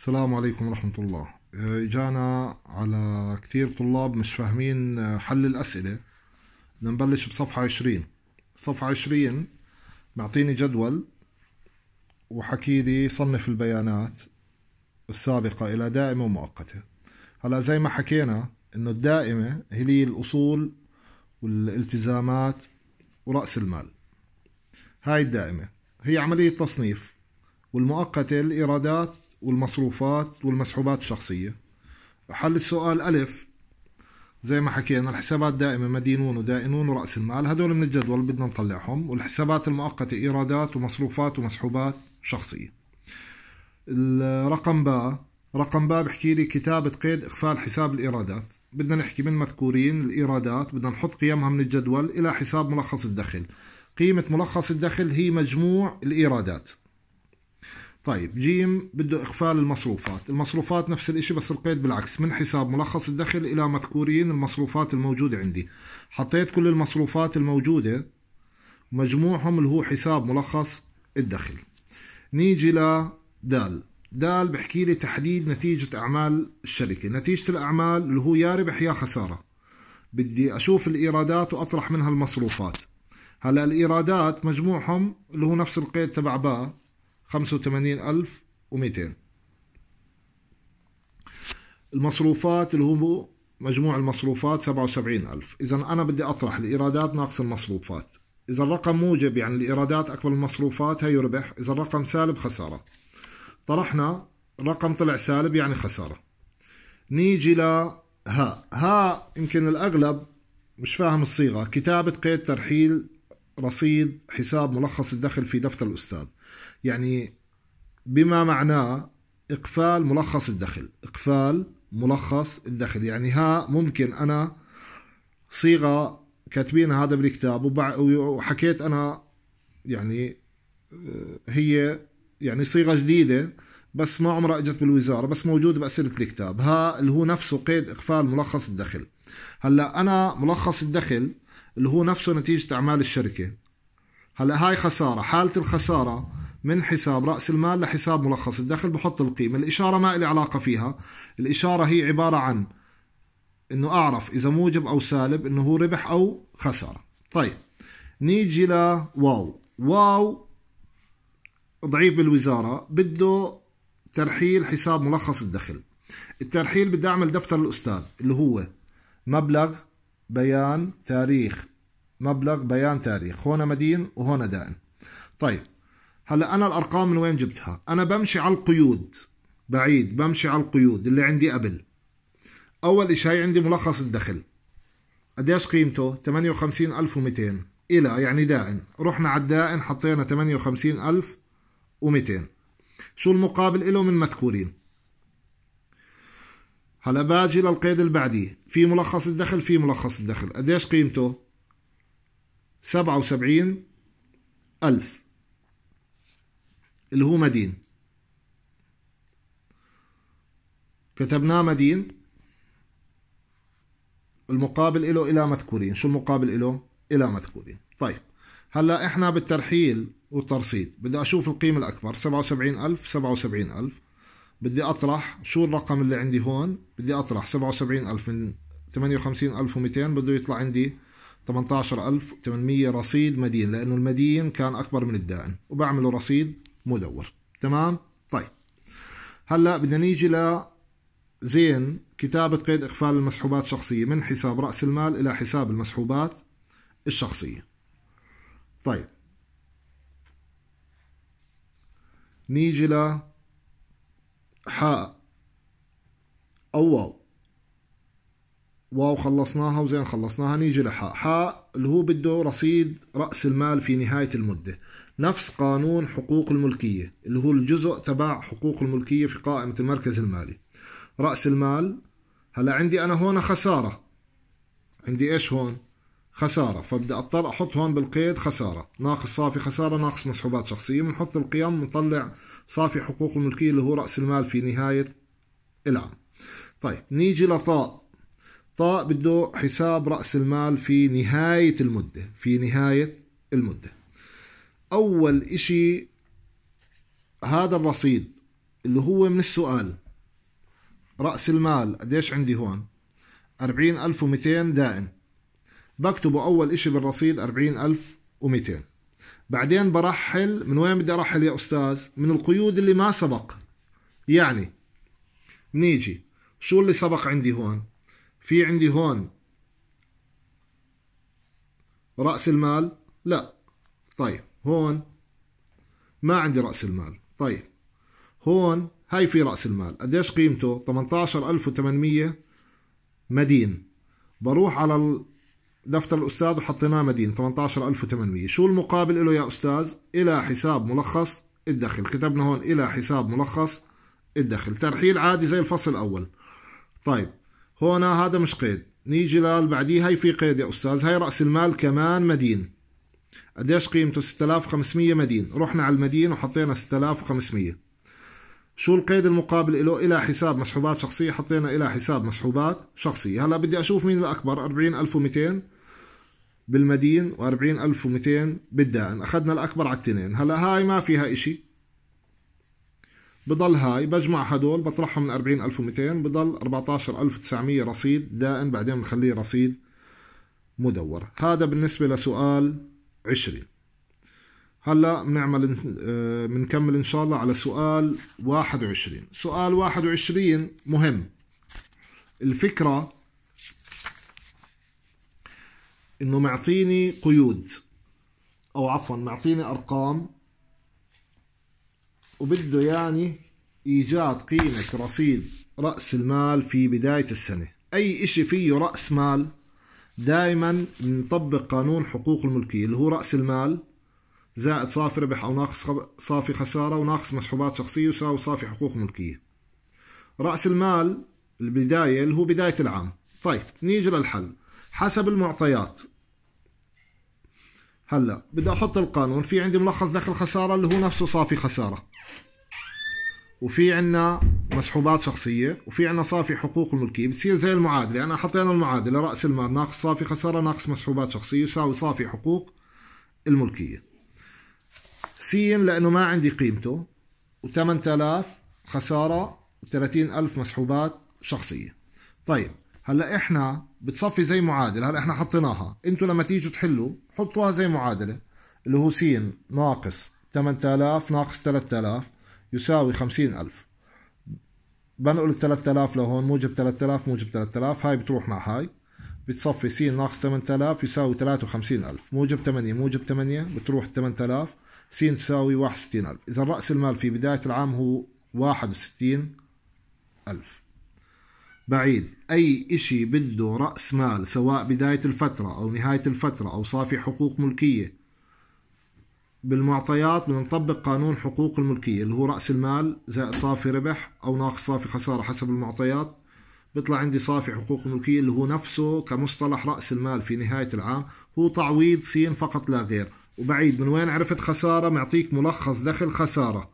السلام عليكم ورحمة الله آه، اجانا على كثير طلاب مش فاهمين آه، حل الأسئلة بدنا نبلش بصفحة عشرين صفحة عشرين معطيني جدول وحكي لي صنف البيانات السابقة إلى دائمة ومؤقتة هلا زي ما حكينا إنه الدائمة هي الأصول والالتزامات ورأس المال هاي الدائمة هي عملية تصنيف والمؤقتة الإيرادات والمصروفات والمسحوبات الشخصية حل السؤال ألف زي ما حكينا الحسابات دائمة مدينون ودائنون ورأس المال هدول من الجدول بدنا نطلعهم والحسابات المؤقتة إيرادات ومصروفات ومسحوبات شخصية الرقم باء رقم باء بحكي لي كتابة قيد إخفال حساب الإيرادات بدنا نحكي من مذكورين الإيرادات بدنا نحط قيمها من الجدول إلى حساب ملخص الدخل قيمة ملخص الدخل هي مجموع الإيرادات طيب جيم بده إقفال المصروفات المصروفات نفس الإشي بس القيد بالعكس من حساب ملخص الدخل إلى مذكورين المصروفات الموجودة عندي حطيت كل المصروفات الموجودة مجموعهم اللي هو حساب ملخص الدخل نيجي لدال دال بحكي لي تحديد نتيجة أعمال الشركة نتيجة الأعمال اللي هو يا ربح يا خسارة بدي أشوف الإيرادات وأطرح منها المصروفات هلا الإيرادات مجموعهم اللي هو نفس القيد تبع باء 85200 المصروفات اللي هو مجموع المصروفات 77000 إذا أنا بدي أطرح الإيرادات ناقص المصروفات إذا الرقم موجب يعني الإيرادات أكبر المصروفات هي ربح إذا الرقم سالب خسارة طرحنا رقم طلع سالب يعني خسارة نيجي ها ها يمكن الأغلب مش فاهم الصيغة كتابة قيد ترحيل رصيد حساب ملخص الدخل في دفتر الأستاذ يعني بما معناه إقفال ملخص الدخل إقفال ملخص الدخل يعني ها ممكن أنا صيغة كاتبينها هذا بالكتاب وحكيت أنا يعني آه، هي يعني صيغة جديدة بس ما عمرها اجت بالوزاره بس موجود باسئله الكتاب ها اللي هو نفسه قيد اقفال ملخص الدخل هلا انا ملخص الدخل اللي هو نفسه نتيجه اعمال الشركه هلا هاي خساره حاله الخساره من حساب رأس المال لحساب ملخص الدخل بحط القيمة الإشارة ما لي علاقة فيها الإشارة هي عبارة عن انه اعرف اذا موجب او سالب انه هو ربح او خسارة طيب نيجي لواو واو ضعيف بالوزارة بده ترحيل حساب ملخص الدخل الترحيل بدي اعمل دفتر الاستاذ اللي هو مبلغ بيان تاريخ مبلغ بيان تاريخ هنا مدين وهنا دائم طيب هلا انا الارقام من وين جبتها انا بمشي على القيود بعيد بمشي على القيود اللي عندي قبل اول شيء عندي ملخص الدخل قديش قيمته 58200 الى يعني دائن رحنا على الدائن حطينا 58200 شو المقابل له من مذكورين هلا باجي للقيد اللي بعديه في ملخص الدخل في ملخص الدخل قديش قيمته 77000 ألف اللي هو مدين كتبناه مدين المقابل له إلى مذكورين شو المقابل له إلى مذكورين طيب هلا إحنا بالترحيل والترصيد بدي أشوف القيمة الأكبر 77000 77000 بدي أطرح شو الرقم اللي عندي هون بدي أطرح 77000 من 58200 بده يطلع عندي 18800 رصيد مدين لأنه المدين كان أكبر من الدائن وبعمله رصيد مدور تمام طيب هلا بدنا نيجي ل زين كتابة قيد إقفال المسحوبات الشخصية من حساب رأس المال إلى حساب المسحوبات الشخصية طيب نيجي ل حاء أو واو واو خلصناها وزين خلصناها نيجي لحاء حاء اللي هو بده رصيد رأس المال في نهاية المدة نفس قانون حقوق الملكية اللي هو الجزء تبع حقوق الملكية في قائمة المركز المالي رأس المال هلا عندي أنا هون خسارة عندي إيش هون خسارة فبدي أضطر أحط هون بالقيد خسارة ناقص صافي خسارة ناقص مسحوبات شخصية بنحط القيم بنطلع صافي حقوق الملكية اللي هو رأس المال في نهاية العام طيب نيجي لطاء طيب بده حساب رأس المال في نهاية المدة في نهاية المدة أول إشي هذا الرصيد اللي هو من السؤال رأس المال قديش عندي هون أربعين ألف ومئتين دائن بكتبه أول إشي بالرصيد أربعين ألف ومئتين بعدين برحل من وين بدي أرحل يا أستاذ من القيود اللي ما سبق يعني نيجي شو اللي سبق عندي هون في عندي هون رأس المال لا طيب هون ما عندي رأس المال طيب هون هاي في رأس المال قديش قيمته 18800 مدين بروح على دفتر الأستاذ وحطيناه مدين 18800 شو المقابل له يا أستاذ إلى حساب ملخص الدخل كتبنا هون إلى حساب ملخص الدخل ترحيل عادي زي الفصل الأول طيب هنا هذا مش قيد نيجي للبعديه هاي في قيد يا أستاذ هاي رأس المال كمان مدين قديش قيمته 6500 مدين رحنا على المدين وحطينا 6500 شو القيد المقابل له إلى حساب مسحوبات شخصية حطينا إلى حساب مسحوبات شخصية هلا بدي أشوف مين الأكبر 40200 بالمدين و40200 بالدائن أخذنا الأكبر على التنين هلا هاي ما فيها إشي بضل هاي بجمع هدول بطرحهم من 40200 بضل 14900 رصيد دائم بعدين بنخليه رصيد مدور هذا بالنسبة لسؤال 20 هلا بنعمل بنكمل آه، ان شاء الله على سؤال 21 سؤال 21 مهم الفكرة انه معطيني قيود او عفوا معطيني ارقام وبده يعني إيجاد قيمة رصيد رأس المال في بداية السنة أي إشي فيه رأس مال دائما بنطبق قانون حقوق الملكية اللي هو رأس المال زائد صافي ربح أو ناقص صافي خسارة وناقص مسحوبات شخصية يساوي صافي حقوق ملكية رأس المال البداية اللي هو بداية العام طيب نيجي للحل حسب المعطيات هلا بدي احط القانون في عندي ملخص دخل خساره اللي هو نفسه صافي خساره وفي عندنا مسحوبات شخصيه وفي عندنا صافي حقوق الملكيه بتصير زي المعادله انا حطينا المعادله راس المال ناقص صافي خساره ناقص مسحوبات شخصيه يساوي صافي حقوق الملكيه سين لانه ما عندي قيمته و8000 خساره و30000 مسحوبات شخصيه طيب هلا احنا بتصفي زي معادله هلا احنا حطيناها انتم لما تيجوا تحلوا حطوها زي معادله اللي هو س ناقص 8000 ناقص 3000 يساوي 50000 بنقل ال 3000 لهون موجب 3000 موجب 3000 هاي بتروح مع هاي بتصفي س ناقص 8000 يساوي 53000 موجب 8 موجب 8 بتروح 8000 س تساوي 61000 إذا رأس المال في بداية العام هو 61000 بعيد أي إشي بده رأس مال سواء بداية الفترة أو نهاية الفترة أو صافي حقوق ملكية بالمعطيات بدنا نطبق قانون حقوق الملكية اللي هو رأس المال زائد صافي ربح أو ناقص صافي خسارة حسب المعطيات بيطلع عندي صافي حقوق الملكية اللي هو نفسه كمصطلح رأس المال في نهاية العام هو تعويض سين فقط لا غير وبعيد من وين عرفت خسارة معطيك ملخص دخل خسارة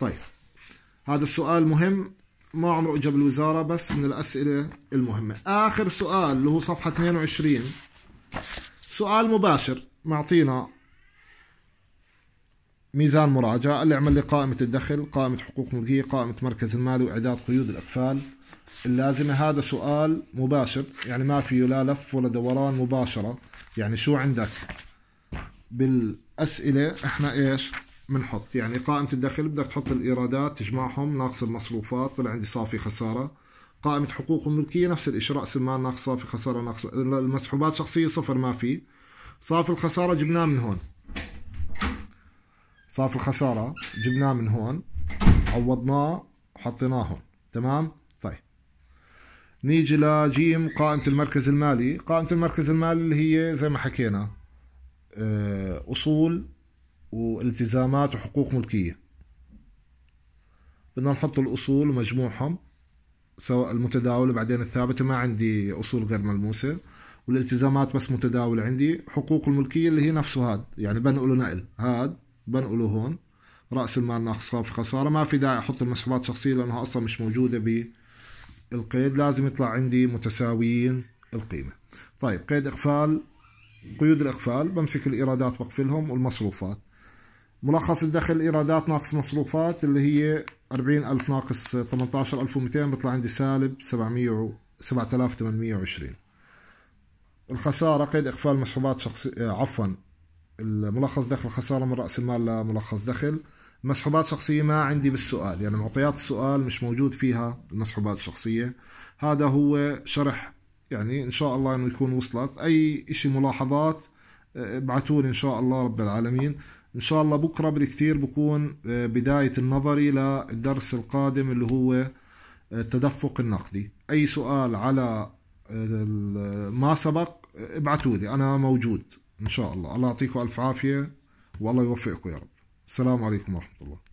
طيب هذا السؤال مهم ما عمره اجى بالوزاره بس من الاسئله المهمه اخر سؤال اللي هو صفحه 22 سؤال مباشر معطينا ميزان مراجعة اللي عمل لي قائمة الدخل قائمة حقوق ملكية قائمة مركز المال وإعداد قيود الإقفال اللازمة هذا سؤال مباشر يعني ما فيه لا لف ولا دوران مباشرة يعني شو عندك بالأسئلة احنا إيش بنحط يعني قائمة الدخل بدك تحط الإيرادات تجمعهم ناقص المصروفات طلع عندي صافي خسارة قائمة حقوق الملكية نفس الإشراء سمان ناقص صافي خسارة ناقص المسحوبات الشخصيه صفر ما في صافي الخسارة جبناه من هون صافي الخسارة جبناه من هون عوضناه حطيناه هون تمام طيب نيجي لجيم قائمة المركز المالي قائمة المركز المالي اللي هي زي ما حكينا آه، أصول والتزامات وحقوق ملكية بدنا نحط الأصول ومجموعهم سواء المتداولة بعدين الثابتة ما عندي أصول غير ملموسة والالتزامات بس متداولة عندي حقوق الملكية اللي هي نفسه هاد يعني بنقله نقل هاد بنقله هون رأس المال ناقص في خسارة ما في داعي أحط المسحوبات الشخصية لأنها أصلا مش موجودة بالقيد لازم يطلع عندي متساويين القيمة طيب قيد إقفال قيود الإقفال بمسك الإيرادات بقفلهم والمصروفات ملخص الدخل ايرادات ناقص مصروفات اللي هي 40000 ناقص 18200 بيطلع عندي سالب 700 7820 الخسارة قيد إقفال مسحوبات شخصية آه، عفوا الملخص دخل خسارة من رأس المال لملخص دخل مسحوبات شخصية ما عندي بالسؤال يعني معطيات السؤال مش موجود فيها المسحوبات الشخصية هذا هو شرح يعني إن شاء الله إنه يكون وصلت أي إشي ملاحظات آه، ابعثوا إن شاء الله رب العالمين ان شاء الله بكره بالكثير بكون آه، بدايه النظري للدرس القادم اللي هو آه، التدفق النقدي اي سؤال على آه، ما سبق ابعتوا لي انا موجود ان شاء الله الله يعطيكم الف عافيه والله يوفقكم يا رب السلام عليكم ورحمه الله